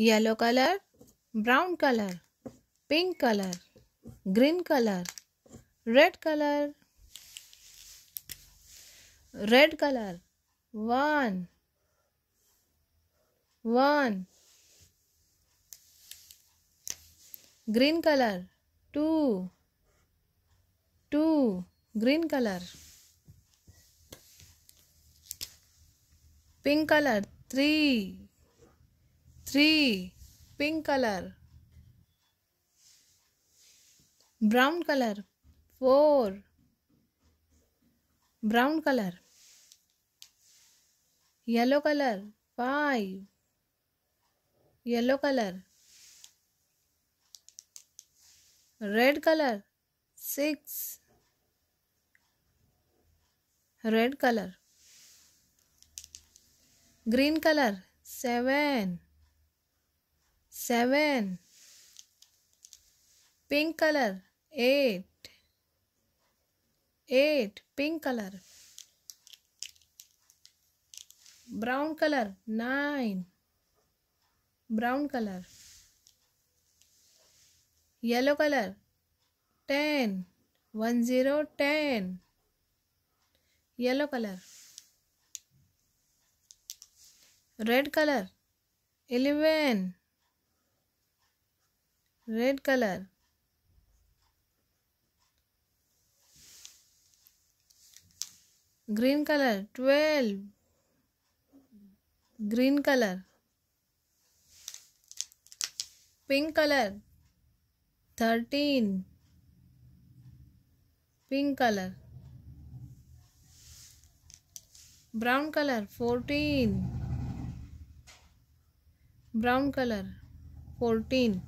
yellow colour brown colour pink colour green colour red colour red colour one one green colour two two green colour pink colour three three pink colour brown colour four brown colour yellow colour five yellow colour red colour six red colour green colour seven seven pink color eight eight pink color brown color nine brown color yellow color ten one zero ten yellow colour red colour eleven red color green color 12 green color pink color 13 pink color brown color 14 brown color 14